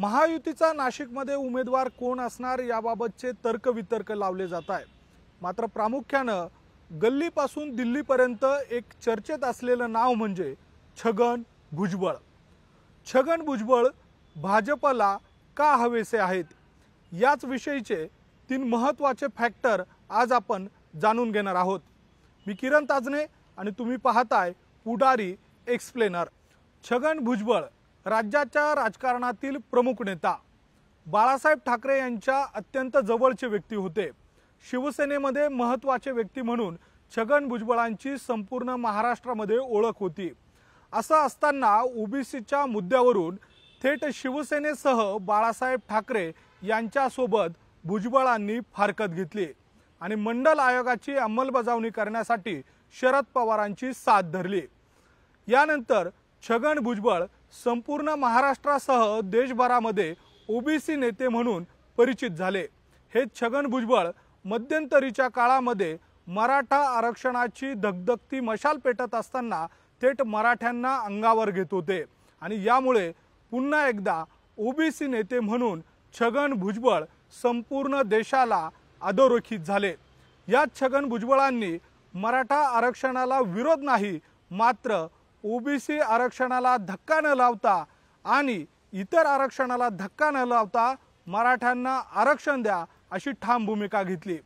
महायुतीचा नाशिकमध्ये उमेदवार कोण असणार याबाबतचे तर्कवितर्क लावले जात आहेत मात्र प्रामुख्यानं गल्लीपासून दिल्लीपर्यंत एक चर्चेत असलेलं नाव म्हणजे छगन भुजबळ छगन भुजबळ भाजपला का हवेसे आहेत याच विषयीचे तीन महत्त्वाचे फॅक्टर आज आपण जाणून घेणार आहोत मी किरण ताजने आणि तुम्ही पाहताय पुडारी एक्सप्लेनर छगन भुजबळ राज्याच्या राजकारणातील प्रमुख नेता बाळासाहेब ठाकरे यांच्या अत्यंत जवळचे व्यक्ती होते शिवसेनेमध्ये महत्त्वाचे व्यक्ती म्हणून छगन भुजबळांची संपूर्ण महाराष्ट्रामध्ये ओळख होती असं असताना ओबीसीच्या मुद्द्यावरून थेट शिवसेनेसह बाळासाहेब ठाकरे यांच्यासोबत भुजबळांनी फारकत घेतली आणि मंडल आयोगाची अंमलबजावणी करण्यासाठी शरद पवारांची साथ धरली यानंतर छगन भुजबळ संपूर्ण महाराष्ट्रासह देशभरामध्ये ओबीसी नेते म्हणून परिचित झाले हे छगन भुजबळ मध्यंतरीच्या काळामध्ये मराठा आरक्षणाची धगधगती मशाल पेटत असताना थेट मराठ्यांना अंगावर घेत होते आणि यामुळे पुन्हा एकदा ओबीसी नेते म्हणून छगन भुजबळ संपूर्ण देशाला अधोरेखित झाले या छगन भुजबळांनी मराठा आरक्षणाला विरोध नाही मात्र ओबीसी आरक्षणाला धक्का न लावता आणि इतर आरक्षणाला धक्का न लावता मराठ्यांना आरक्षण द्या अशी ठाम भूमिका घेतली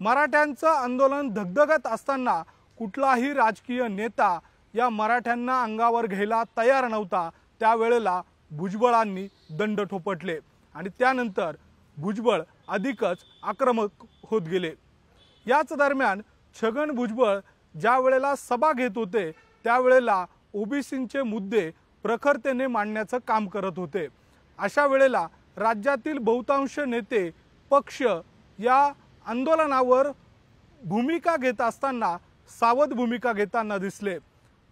मराठ्यांचं आंदोलन धगधगत असताना कुठलाही राजकीय नेता या मराठ्यांना अंगावर घ्यायला तयार नव्हता त्यावेळेला भुजबळांनी दंड ठोपटले आणि त्यानंतर भुजबळ अधिकच आक्रमक होत गेले याच दरम्यान छगन भुजबळ ज्या वेळेला सभा घेत होते त्यावेळेला ओबीसींचे मुद्दे प्रखरतेने मांडण्याचं काम करत होते अशा वेळेला राज्यातील बहुतांश नेते पक्ष या आंदोलनावर भूमिका घेत असताना सावध भूमिका घेताना दिसले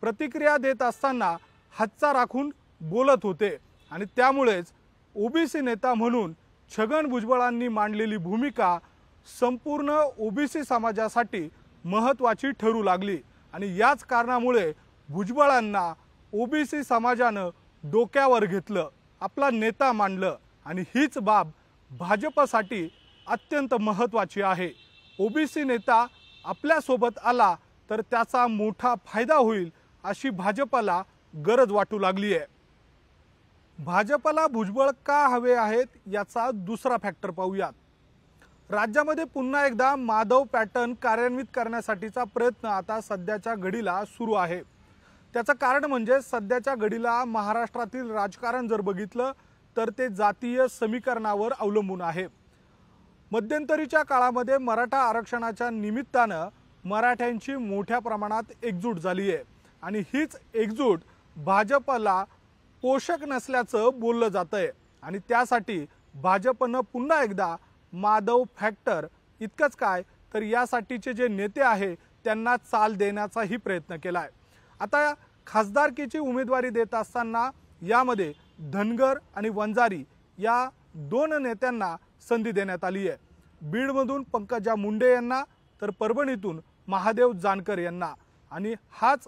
प्रतिक्रिया देत असताना हातचा राखून बोलत होते आणि त्यामुळेच ओबीसी नेता म्हणून छगन भुजबळांनी मांडलेली भूमिका संपूर्ण ओबीसी समाजासाठी महत्त्वाची ठरू लागली आणि याच कारणामुळे भुजबळांना ओबीसी समाजानं डोक्यावर घेतलं आपला नेता मांडलं आणि हीच बाब भाजपसाठी अत्यंत महत्त्वाची आहे ओबीसी नेता आपल्यासोबत आला तर त्याचा मोठा फायदा होईल अशी भाजपला गरज वाटू लागली आहे भाजपला भुजबळ का हवे आहेत याचा दुसरा फॅक्टर पाहूयात राज्यामध्ये पुन्हा एकदा माधव पॅटर्न कार्यान्वित करण्यासाठीचा प्रयत्न आता सध्याच्या घडीला सुरू आहे त्याचं कारण म्हणजे सध्याच्या घडीला महाराष्ट्रातील राजकारण जर बघितलं तर ते जातीय समीकरणावर अवलंबून आहे मध्यंतरीच्या काळामध्ये मराठा आरक्षणाच्या निमित्तानं मराठ्यांची मोठ्या प्रमाणात एकजूट झाली आहे आणि हीच एकजूट भाजपला पोषक नसल्याचं बोललं जातं आहे आणि त्यासाठी भाजपनं पुन्हा एकदा माधव फॅक्टर इतकंच काय तर यासाठीचे जे नेते आहे त्यांना चाल देण्याचाही प्रयत्न केला आहे आता खासदारकीची उमेदवारी देत असताना यामध्ये धनगर आणि वंजारी या दोन नेत्यांना संधी देण्यात आली आहे बीडमधून पंकजा मुंडे यांना तर परभणीतून महादेव जानकर यांना आणि हाच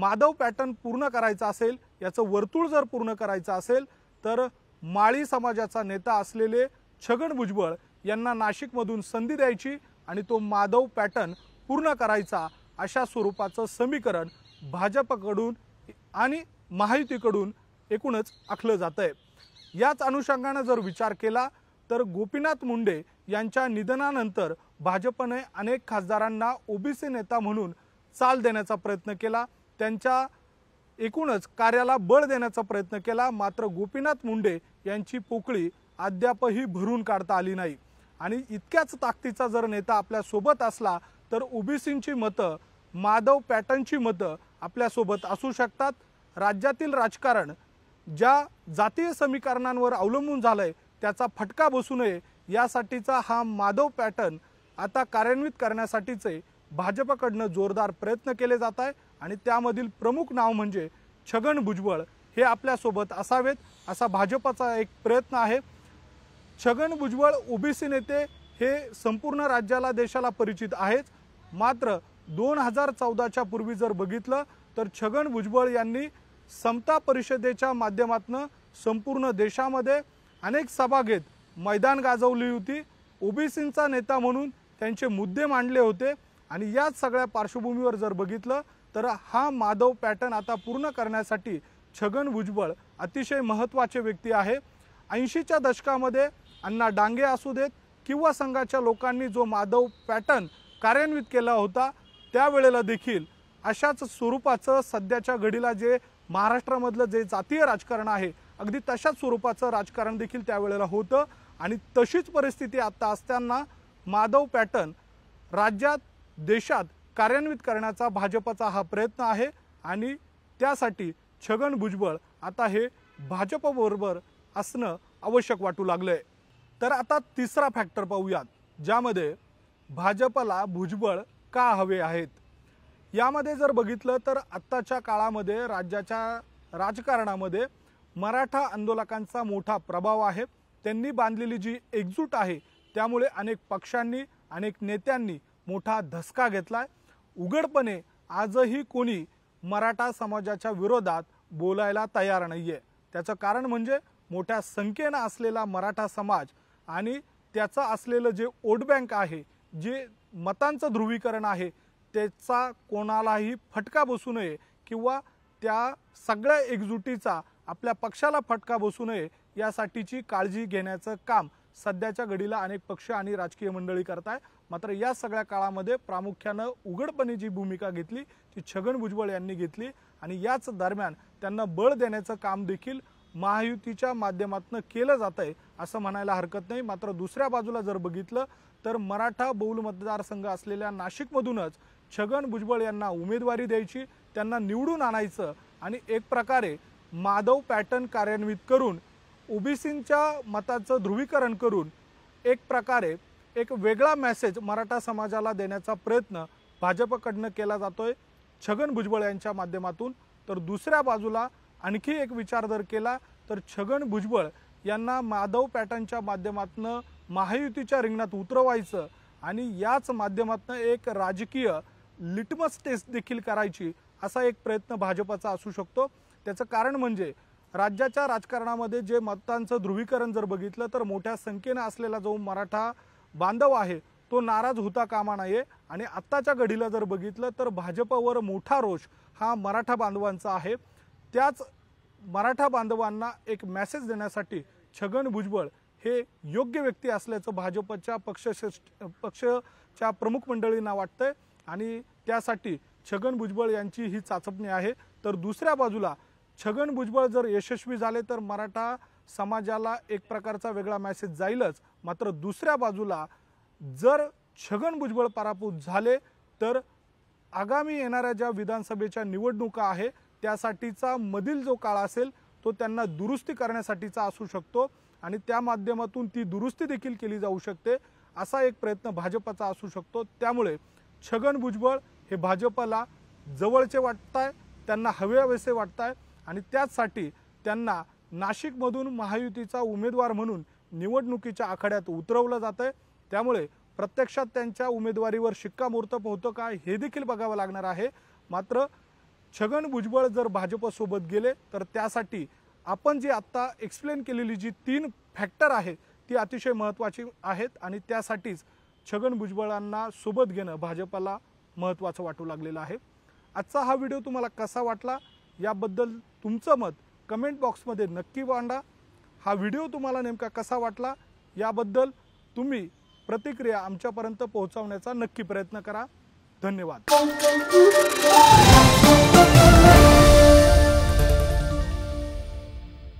माधव पॅटर्न पूर्ण करायचा असेल याचं वर्तुळ जर पूर्ण करायचं असेल तर माळी समाजाचा नेता असलेले छगन भुजबळ यांना नाशिकमधून संधी द्यायची आणि तो माधव पॅटर्न पूर्ण करायचा अशा स्वरूपाचं समीकरण भाजपकडून आणि महायुतीकडून एकूणच आखलं जात आहे याच अनुषंगानं जर विचार केला तर गोपीनाथ मुंडे यांच्या निधनानंतर भाजपने अनेक खासदारांना ओबीसी नेता म्हणून चाल देण्याचा प्रयत्न केला त्यांच्या एकूणच कार्याला बळ देण्याचा प्रयत्न केला मात्र गोपीनाथ मुंडे यांची पोकळी अद्यापही भरून काढता आली नाही आणि इतक्याच ताकदीचा जर नेता आपल्यासोबत असला तर ओबीसींची मतं माधव पॅटर्नची मतं आपल्यासोबत असू शकतात राज्यातील राजकारण ज्या जातीय समीकरणांवर अवलंबून झालं आहे त्याचा फटका बसू नये यासाठीचा हा माधव पॅटर्न आता कार्यान्वित करण्यासाठीचे भाजपकडनं जोरदार प्रयत्न केले जात आहे आणि त्यामधील प्रमुख नाव म्हणजे छगन भुजबळ हे आपल्यासोबत असावेत असा भाजपाचा एक प्रयत्न आहे छगन भुजबळ ओबीसी नेते हे संपूर्ण राज्याला देशाला परिचित आहेच मात्र दोन हजार चौदाच्या पूर्वी जर बघितलं तर छगन भुजबळ यांनी समता परिषदेच्या माध्यमातून संपूर्ण देशामध्ये अनेक सभा घेत मैदान गाजवली होती ओबीसींचा नेता म्हणून त्यांचे मुद्दे मांडले होते आणि याच सगळ्या पार्श्वभूमीवर जर बघितलं तर हा माधव पॅटर्न आता पूर्ण करण्यासाठी छगन भुजबळ अतिशय महत्त्वाचे व्यक्ती आहे ऐंशीच्या दशकामध्ये अण्णा डांगे असू देत किंवा संघाच्या लोकांनी जो माधव पॅटर्न कार्यान्वित केला होता त्यावेळेला देखील अशाच स्वरूपाचं सध्याच्या घडीला जे महाराष्ट्रामधलं जे जातीय राजकारण आहे अगदी तशाच स्वरूपाचं राजकारण देखील त्यावेळेला होतं आणि तशीच परिस्थिती आत्ता असताना माधव पॅटर्न राज्यात देशात कार्यान्वित करण्याचा भाजपचा हा प्रयत्न आहे आणि त्यासाठी छगन भुजबळ आता हे भाजपबरोबर असणं आवश्यक वाटू लागलं आहे तर आता तिसरा फॅक्टर पाहूयात ज्यामध्ये भाजपला भुजबळ का हवे आहेत यामध्ये जर बघितलं तर आत्ताच्या काळामध्ये राज्याच्या राजकारणामध्ये मराठा आंदोलकांचा मोठा प्रभाव आहे त्यांनी बांधलेली जी एकजूट आहे त्यामुळे अनेक पक्षांनी अनेक नेत्यांनी मोठा धसका घेतला आहे उघडपणे आजही कोणी मराठा समाजाच्या विरोधात बोलायला तयार नाही आहे त्याचं कारण म्हणजे मोठ्या संख्येनं असलेला मराठा समाज आणि त्याचं असलेलं जे वोट बँक आहे जे मतांचं ध्रुवीकरण आहे त्याचा कोणालाही फटका बसू नये किंवा त्या सगळ्या एकजुटीचा आपल्या पक्षाला फटका बसू नये यासाठीची काळजी घेण्याचं काम सध्याच्या घडीला अनेक पक्ष आणि राजकीय मंडळी करत आहे मात्र या सगळ्या काळामध्ये प्रामुख्यानं उघडपणे जी भूमिका घेतली ती छगन भुजबळ यांनी घेतली आणि याच दरम्यान त्यांना बळ देण्याचं काम देखील महायुतीच्या माध्यमातून केलं जात आहे असं म्हणायला हरकत नाही मात्र दुसऱ्या बाजूला जर बघितलं तर मराठा बहुल मतदारसंघ असलेल्या नाशिकमधूनच छगन भुजबळ यांना उमेदवारी द्यायची त्यांना निवडून आणायचं आणि एक प्रकारे माधव पॅटर्न कार्यान्वित करून ओबीसींच्या मताचं ध्रुवीकरण करून एक प्रकारे एक वेगळा मेसेज मराठा समाजाला देण्याचा प्रयत्न भाजपकडनं केला जातोय छगन भुजबळ यांच्या माध्यमातून तर दुसऱ्या बाजूला आणखी एक विचार जर केला तर छगन भुजबळ यांना माधव पॅटर्नच्या माध्यमातून महायुतीच्या रिंगणात उतरवायचं आणि याच माध्यमातून एक राजकीय लिटमस टेस्ट देखील करायची असा एक प्रयत्न भाजपाचा असू शकतो त्याचं कारण म्हणजे राज्याच्या राजकारणामध्ये जे मतांचं ध्रुवीकरण जर बघितलं तर मोठ्या संख्येनं असलेला जो मराठा बांधव आहे तो नाराज होता कामा नये आणि आत्ताच्या घडीला जर बघितलं तर भाजपवर मोठा रोष हा मराठा बांधवांचा आहे त्याच मराठा बांधवांना एक मेसेज देण्यासाठी छगन भुजबळ हे योग्य व्यक्ती असल्याचं भाजपच्या पक्षश्रेष्ठ पक्षच्या प्रमुख मंडळींना वाटतंय आणि त्यासाठी छगन भुजबळ यांची ही चाचपणी आहे तर दुसऱ्या बाजूला छगन भुजबळ जर यशस्वी झाले तर मराठा समाजाला एक प्रकारचा वेगळा मेसेज जाईलच मात्र दुसऱ्या बाजूला जर छगन भुजबळ पराभूत झाले तर आगामी येणाऱ्या ज्या विधानसभेच्या निवडणुका आहे त्यासाठीचा मधील जो काळ असेल तो त्यांना दुरुस्ती करण्यासाठीचा असू शकतो आणि त्या माध्यमातून ती दुरुस्ती देखील केली जाऊ शकते असा एक प्रयत्न भाजपचा असू शकतो त्यामुळे छगन भुजबळ हे भाजपला जवळचे वाटत आहे त्यांना हवेसे वाटत आहे आणि त्याचसाठी त्यांना नाशिकमधून महायुतीचा उमेदवार म्हणून निवडणुकीच्या आखाड्यात उतरवलं जात आहे त्यामुळे प्रत्यक्षात त्यांच्या उमेदवारीवर शिक्कामोर्तब होतं का हे देखील बघावं लागणार आहे मात्र छगन भुजबळ जर भाजपसोबत गेले तर त्यासाठी आपण जे आत्ता एक्सप्लेन केलेली जी तीन फॅक्टर आहेत ती अतिशय महत्त्वाची आहेत आणि त्यासाठीच छगन भुजबळांना सोबत घेणं भाजपाला महत्त्वाचं वाटू लागलेलं आहे आजचा हा व्हिडिओ तुम्हाला कसा वाटला याबद्दल तुमचं मत कमेंट बॉक्समध्ये नक्की मांडा हा व्हिडिओ तुम्हाला नेमका कसा वाटला याबद्दल तुम्ही प्रतिक्रिया आमच्यापर्यंत पोहोचवण्याचा नक्की प्रयत्न करा धन्यवाद